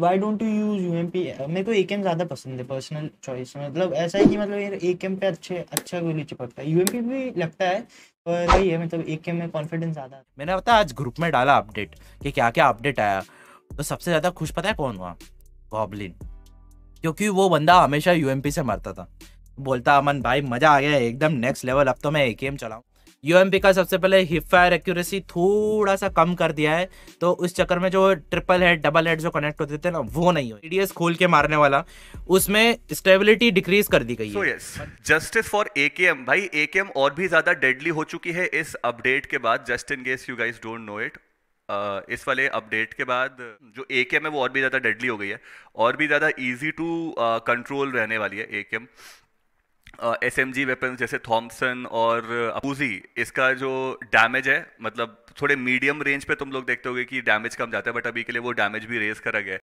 Y don't you use U M P मेरे को ए K M ज़्यादा पसंद है पर्सनल चॉइस मतलब ऐसा है कि मतलब यार ए के एम पे अच्छे अच्छा गोली चिपकता है यू एम पी भी लगता है पर वही है मतलब ए के एम में कॉन्फिडेंस ज़्यादा है मैंने पता आज ग्रुप में डाला अपडेट कि क्या क्या अपडेट आया तो सबसे ज़्यादा खुश पता है कौन हुआ गॉबलिन क्योंकि वो बंदा हमेशा यू एम पी से मरता था बोलता अमन भाई मज़ा आ गया एकदम नेक्स्ट लेवल अब तो मैं ए के एम चलाऊँ यूएमपी का सबसे पहले हिप फायर एक्यूरेसी थोड़ा सा कम कर दिया है तो उस चक्कर में जो ट्रिपल हेड डबल हेड जो कनेक्ट होते थे ना वो नहीं हो ईडीएस खोल के मारने वाला उसमें स्टेबिलिटी डिक्रीज कर दी गई justice for a K M भाई ए के एम और भी ज्यादा डेडली हो चुकी है इस अपडेट के बाद just in case you guys don't know it इस वाले अपडेट के बाद जो ए के एम है वो और भी ज़्यादा डेडली हो गई है और भी ज़्यादा ईजी टू कंट्रोल रहने वाली है A K M S M G weapon जैसे थॉम्सन और अपूजी इसका जो डैमेज है मतलब थोड़े मीडियम रेंज पे तुम लोग देखते होगे कि डैमेज कम जाता है बट अभी के लिए वो डैमेज भी रेज करा गया है